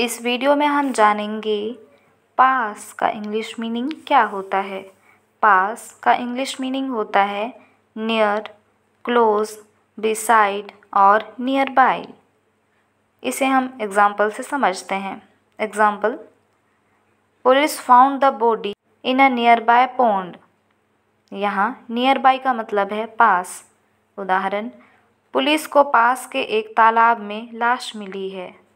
इस वीडियो में हम जानेंगे पास का इंग्लिश मीनिंग क्या होता है पास का इंग्लिश मीनिंग होता है नियर क्लोज बिसाइड और नियर बाई इसे हम एग्ज़ाम्पल से समझते हैं example police found the body in a nearby pond यहाँ नियर बाय का मतलब है पास उदाहरण पुलिस को पास के एक तालाब में लाश मिली है